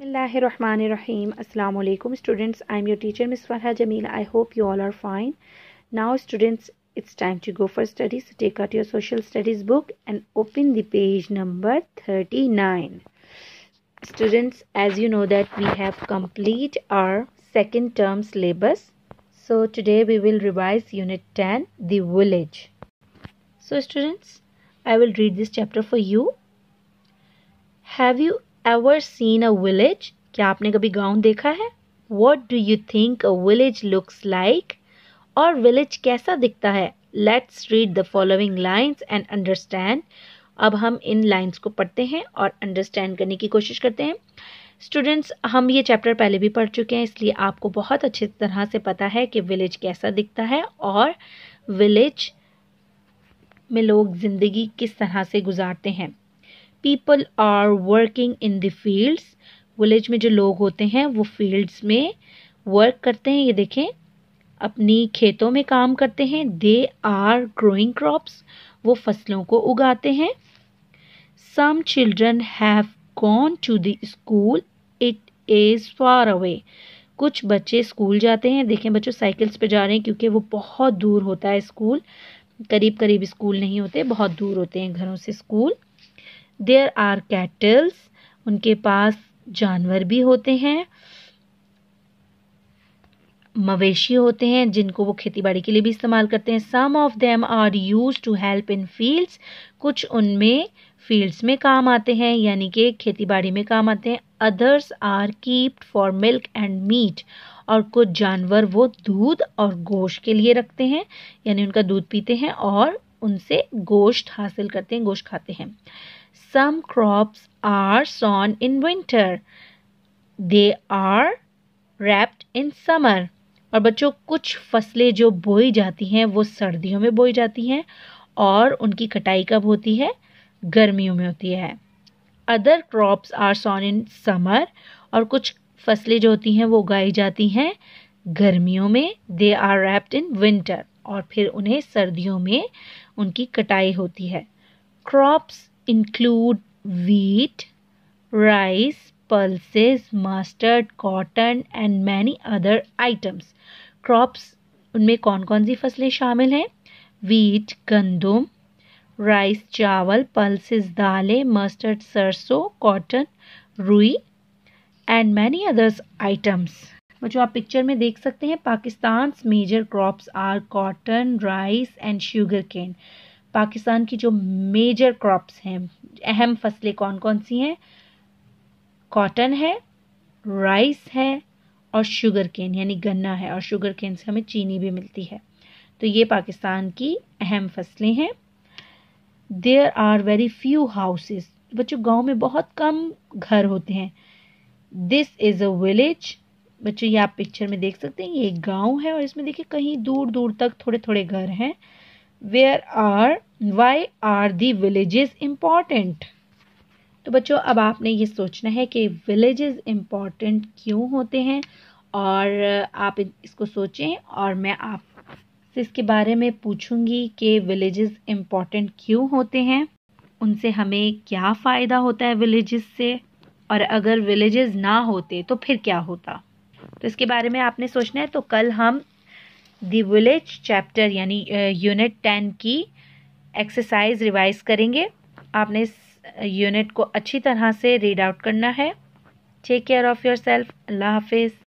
Bismillahirrahmanirrahim. Assalamu alaikum students. I'm your teacher Ms. Farha Jamil. I hope you all are fine. Now students, it's time to go for studies. So take out your social studies book and open the page number 39. Students, as you know that we have complete our second term syllabus. So today we will revise unit 10, the village. So students, I will read this chapter for you. Have you ever seen a village क्या आपने कभी गांव देखा है what do you think a village looks like और village कैसा दिखता है let's read the following lines and understand अब हम इन लाइन्स को पढ़ते हैं और अंडरस्टैंड करने की कोशिश करते हैं स्टूडेंट्स हम ये चैप्टर पहले भी पढ़ चुके हैं इसलिए आपको बहुत अच्छे तरह से पता है कि विलेज कैसा दिखता है और विलेज में लोग ज़िंदगी किस तरह से गुजारते हैं people are working in the fields village में जो लोग होते हैं वो फील्ड्स में वर्क करते हैं ये देखें अपनी खेतों में काम करते हैं दे आर ग्रोइंग क्रॉप्स वो फसलों को उगाते हैं some children have gone to the school it is far away कुछ बच्चे स्कूल जाते हैं देखें बच्चों साइकिल्स पे जा रहे हैं क्योंकि वो बहुत दूर होता है स्कूल करीब करीब स्कूल नहीं होते बहुत दूर होते हैं घरों से स्कूल देयर आर कैटल्स उनके पास जानवर भी होते हैं मवेशी होते हैं जिनको वो खेती बाड़ी के लिए भी इस्तेमाल करते हैं some of them are use to help in fields कुछ उनमें फील्ड्स में काम आते हैं यानी कि खेती बाड़ी में काम आते हैं others are kept for milk and meat और कुछ जानवर वो दूध और गोश्त के लिए रखते हैं यानी उनका दूध पीते हैं और उनसे गोश्त हासिल करते हैं गोश्त खाते हैं Some crops are sown in winter. They are wrapped in summer. और बच्चों कुछ फसलें जो बोई जाती हैं वो सर्दियों में बोई जाती हैं और उनकी कटाई कब होती है गर्मियों में होती है other crops are sown in summer और कुछ फसलें जो होती हैं वो उगाई जाती हैं गर्मियों में they are reaped in winter और फिर उन्हें सर्दियों में उनकी कटाई होती है crops include wheat, rice, pulses, mustard, cotton and many other items. Crops उनमें कौन कौन सी फसलें शामिल हैं वीट गंदुम राइस चावल पल्सिस दालें मस्टर्ड सरसों कॉटन रुई एंड मैनी अदर्स आइटम्स जो आप पिक्चर में देख सकते हैं Pakistan major crops are cotton rice and sugar cane Pakistan की जो मेजर क्रॉप्स हैं अहम फसलें कौन कौन सी हैं कॉटन है राइस है और शुगर केन यानी गन्ना है और शुगर केन से हमें चीनी भी मिलती है तो ये पाकिस्तान की अहम फसलें हैं there are very few houses बच्चों गांव में बहुत कम घर होते हैं दिस इज़ अ विलेज बच्चों ये आप पिक्चर में देख सकते हैं ये एक गांव है और इसमें देखिए कहीं दूर दूर तक थोड़े थोड़े घर हैं where are why are the villages important तो बच्चों अब आपने ये सोचना है कि विलेजेस इम्पॉर्टेंट क्यों होते हैं और आप इसको सोचें और मैं आप से इसके बारे में पूछूंगी कि विलेजेस इम्पॉर्टेंट क्यों होते हैं उनसे हमें क्या फ़ायदा होता है विलेजेस से और अगर विलेजेस ना होते तो फिर क्या होता तो इसके बारे में आपने सोचना है तो कल हम दी विलेज चैप्टर यानी यूनिट टेन की एक्सरसाइज रिवाइज करेंगे आपने इस यूनिट को अच्छी तरह से रीड आउट करना है take care of yourself अल्लाह हाफिज़